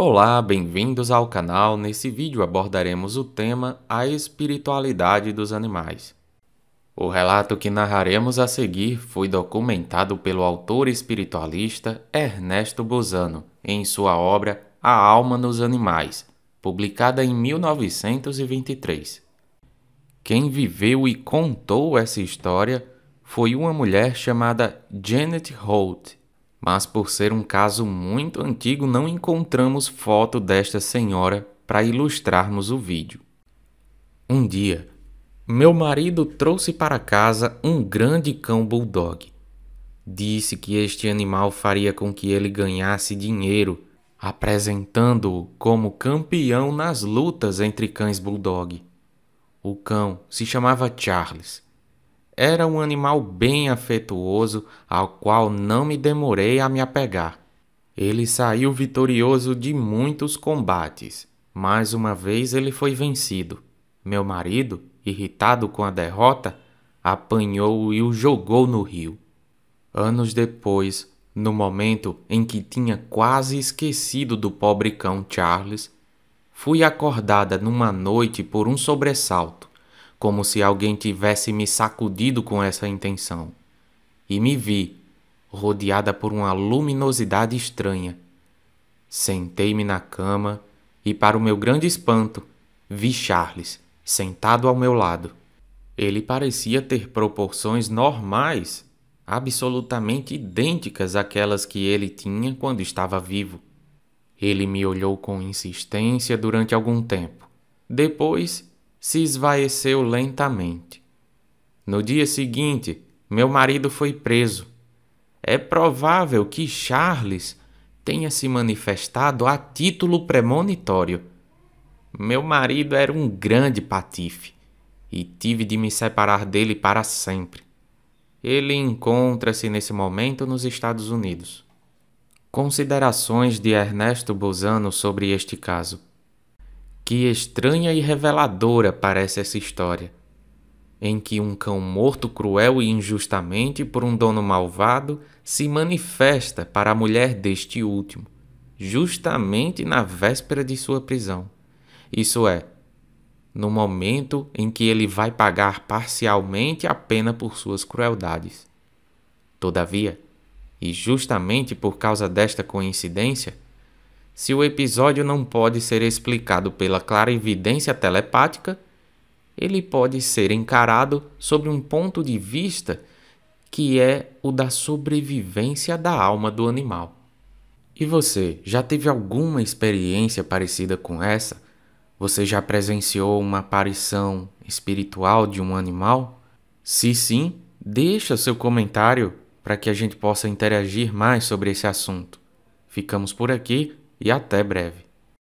Olá, bem-vindos ao canal. Nesse vídeo abordaremos o tema A Espiritualidade dos Animais. O relato que narraremos a seguir foi documentado pelo autor espiritualista Ernesto Bozano em sua obra A Alma nos Animais, publicada em 1923. Quem viveu e contou essa história foi uma mulher chamada Janet Holt, mas por ser um caso muito antigo não encontramos foto desta senhora para ilustrarmos o vídeo. Um dia, meu marido trouxe para casa um grande cão bulldog. Disse que este animal faria com que ele ganhasse dinheiro, apresentando-o como campeão nas lutas entre cães bulldog. O cão se chamava Charles era um animal bem afetuoso, ao qual não me demorei a me apegar. Ele saiu vitorioso de muitos combates. Mais uma vez ele foi vencido. Meu marido, irritado com a derrota, apanhou-o e o jogou no rio. Anos depois, no momento em que tinha quase esquecido do pobre cão Charles, fui acordada numa noite por um sobressalto como se alguém tivesse me sacudido com essa intenção, e me vi, rodeada por uma luminosidade estranha. Sentei-me na cama e, para o meu grande espanto, vi Charles sentado ao meu lado. Ele parecia ter proporções normais, absolutamente idênticas àquelas que ele tinha quando estava vivo. Ele me olhou com insistência durante algum tempo. Depois, se esvaeceu lentamente. No dia seguinte, meu marido foi preso. É provável que Charles tenha se manifestado a título premonitório. Meu marido era um grande patife e tive de me separar dele para sempre. Ele encontra-se nesse momento nos Estados Unidos. Considerações de Ernesto Bozano sobre este caso. Que estranha e reveladora parece essa história, em que um cão morto cruel e injustamente por um dono malvado se manifesta para a mulher deste último, justamente na véspera de sua prisão. Isso é, no momento em que ele vai pagar parcialmente a pena por suas crueldades. Todavia, e justamente por causa desta coincidência, se o episódio não pode ser explicado pela clara evidência telepática, ele pode ser encarado sobre um ponto de vista que é o da sobrevivência da alma do animal. E você, já teve alguma experiência parecida com essa? Você já presenciou uma aparição espiritual de um animal? Se sim, deixa seu comentário para que a gente possa interagir mais sobre esse assunto. Ficamos por aqui e até breve.